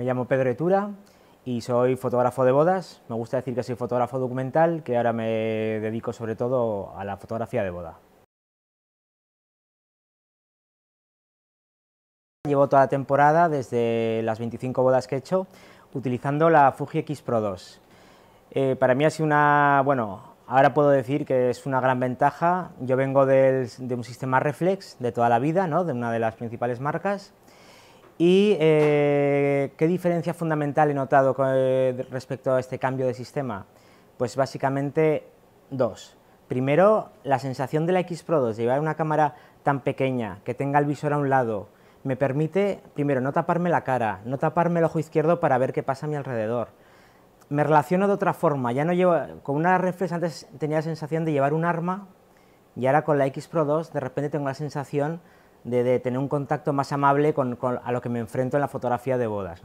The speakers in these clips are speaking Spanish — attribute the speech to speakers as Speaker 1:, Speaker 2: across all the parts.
Speaker 1: Me llamo Pedro Etura y soy fotógrafo de bodas. Me gusta decir que soy fotógrafo documental, que ahora me dedico sobre todo a la fotografía de boda. Llevo toda la temporada, desde las 25 bodas que he hecho, utilizando la Fuji X Pro 2. Eh, para mí ha sido una, bueno, ahora puedo decir que es una gran ventaja. Yo vengo de un sistema reflex de toda la vida, ¿no? de una de las principales marcas. ¿Y eh, qué diferencia fundamental he notado con, eh, respecto a este cambio de sistema? Pues básicamente dos. Primero, la sensación de la X Pro 2, llevar una cámara tan pequeña, que tenga el visor a un lado, me permite, primero, no taparme la cara, no taparme el ojo izquierdo para ver qué pasa a mi alrededor. Me relaciono de otra forma, ya no llevo, con una reflex antes tenía la sensación de llevar un arma y ahora con la X Pro 2 de repente tengo la sensación de, tener un contacto más amable con, a lo que me enfrento en la fotografía de bodas.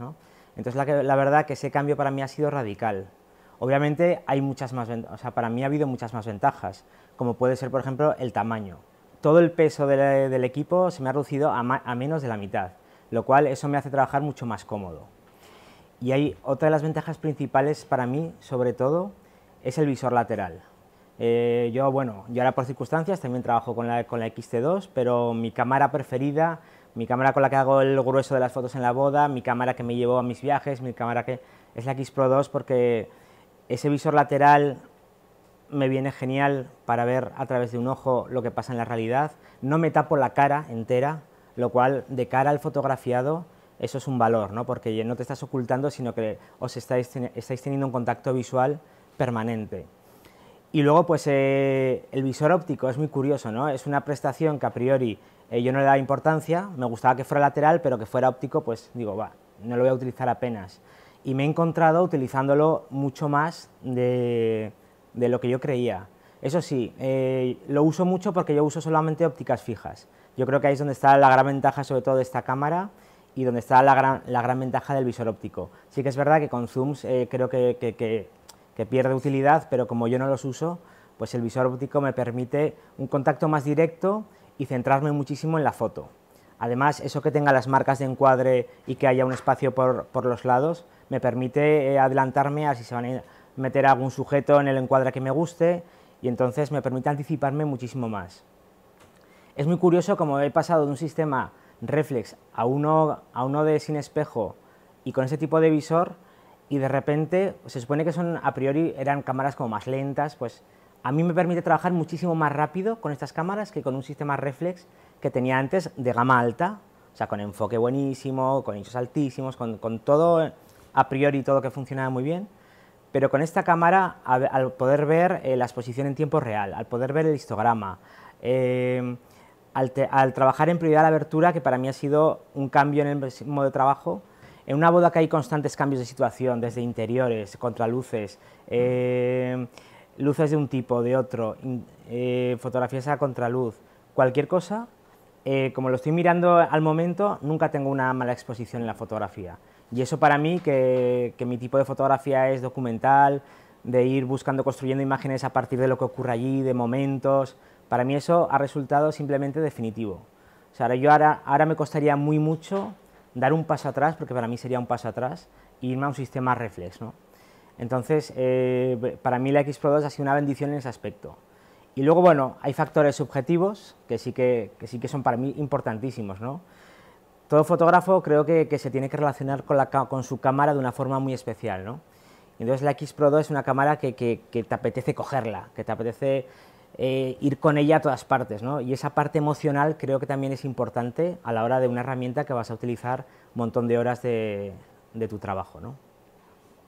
Speaker 1: Entonces la, verdad que ese cambio para mí ha sido radical. Obviamente hay muchas más, para mí ha habido muchas más ventajas, como puede ser por ejemplo el tamaño. Todo el peso del equipo se me ha reducido a, a menos de la mitad, lo cual eso me hace trabajar mucho más cómodo. Y hay otra de las ventajas principales para mí, sobre todo, es el visor lateral. Eh, yo, bueno, yo ahora por circunstancias también trabajo con la, con la XT2, pero mi cámara preferida, mi cámara con la que hago el grueso de las fotos en la boda, mi cámara que me llevo a mis viajes, mi cámara que es la X Pro 2 porque ese visor lateral me viene genial para ver a través de un ojo lo que pasa en la realidad. No me tapo la cara entera, lo cual de cara al fotografiado eso es un valor, ¿no? porque no te estás ocultando, sino que os estáis teniendo un contacto visual permanente. Y luego, pues eh, el visor óptico es muy curioso, ¿no? Es una prestación que a priori eh, yo no le daba importancia, me gustaba que fuera lateral, pero que fuera óptico, pues digo, va, no lo voy a utilizar apenas. Y me he encontrado utilizándolo mucho más de, de lo que yo creía. Eso sí, eh, lo uso mucho porque yo uso solamente ópticas fijas. Yo creo que ahí es donde está la gran ventaja sobre todo de esta cámara y donde está la gran, la gran ventaja del visor óptico. Sí que es verdad que con zooms creo que, que, que pierde utilidad, pero como yo no los uso, pues el visor óptico me permite un contacto más directo y centrarme muchísimo en la foto. Además, eso que tenga las marcas de encuadre y que haya un espacio por, los lados, me permite eh, adelantarme a si se van a meter algún sujeto en el encuadre que me guste y entonces me permite anticiparme muchísimo más. Es muy curioso como he pasado de un sistema reflex a uno, a uno de sin espejo y con ese tipo de visor, y de repente se supone que son a priori eran cámaras como más lentas, pues a mí me permite trabajar muchísimo más rápido con estas cámaras que con un sistema reflex que tenía antes de gama alta, o sea, con enfoque buenísimo, con hinchos altísimos, con, todo a priori todo que funcionaba muy bien, pero con esta cámara al, poder ver eh, la exposición en tiempo real, al poder ver el histograma, eh, al, al trabajar en prioridad la abertura, que para mí ha sido un cambio en el modo de trabajo, en una boda que hay constantes cambios de situación, desde interiores, contraluces, eh, luces de un tipo, de otro, eh, fotografías a contraluz, cualquier cosa, eh, como lo estoy mirando al momento, nunca tengo una mala exposición en la fotografía. Y eso para mí, que, mi tipo de fotografía es documental, de ir buscando, construyendo imágenes a partir de lo que ocurre allí, de momentos, para mí eso ha resultado simplemente definitivo. O sea, yo ahora, ahora me costaría muy mucho dar un paso atrás, porque para mí sería un paso atrás, e irme a un sistema reflex. ¿no? Entonces, eh, para mí la X Pro 2 ha sido una bendición en ese aspecto. Y luego, bueno, hay factores subjetivos que sí que, sí que son para mí importantísimos. ¿no? Todo fotógrafo creo que, se tiene que relacionar con, la, con su cámara de una forma muy especial. ¿no? Entonces la X Pro 2 es una cámara que, que, que, te apetece cogerla, que te apetece eh, ir con ella a todas partes, ¿no? Y esa parte emocional creo que también es importante a la hora de una herramienta que vas a utilizar un montón de horas de, tu trabajo, ¿no?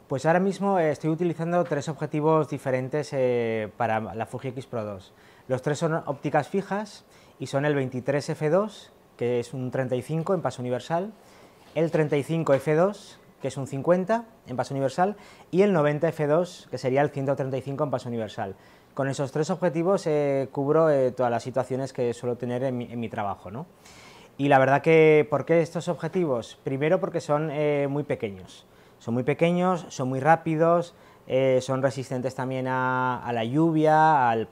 Speaker 1: Pues ahora mismo eh, estoy utilizando tres objetivos diferentes eh, para la Fuji X Pro 2. Los tres son ópticas fijas y son el 23 f2, que es un 35 en paso universal, el 35 f2, que es un 50 en paso universal, y el 90 F2, que sería el 135 en paso universal. Con esos tres objetivos eh, cubro eh, todas las situaciones que suelo tener en mi, trabajo. ¿no? Y la verdad que, ¿por qué estos objetivos? Primero porque son eh, muy pequeños. Son muy pequeños, son muy rápidos, son resistentes también a, la lluvia, al,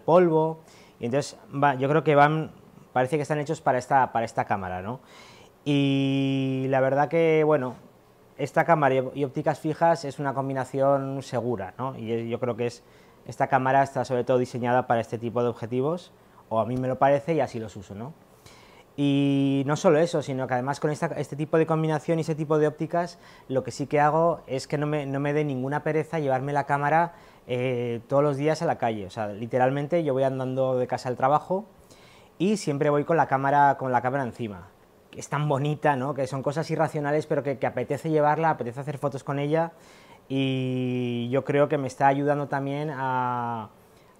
Speaker 1: polvo. Y entonces yo creo que van, parece que están hechos para esta, para esta cámara. ¿no? Y la verdad que, bueno, esta cámara y ópticas fijas es una combinación segura, ¿no? Y yo creo que es, esta cámara está sobre todo diseñada para este tipo de objetivos, o a mí me lo parece y así los uso, ¿no? Y no solo eso, sino que además con este tipo de combinación y ese tipo de ópticas, lo que sí que hago es que no me, no me dé ninguna pereza llevarme la cámara eh, todos los días a la calle. O sea, literalmente yo voy andando de casa al trabajo y siempre voy con la cámara, con la cámara encima es tan bonita, ¿no? que son cosas irracionales, pero que, apetece llevarla, apetece hacer fotos con ella y yo creo que me está ayudando también a,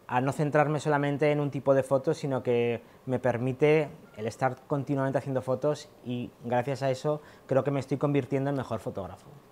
Speaker 1: a no centrarme solamente en un tipo de fotos, sino que me permite el estar continuamente haciendo fotos y gracias a eso creo que me estoy convirtiendo en mejor fotógrafo.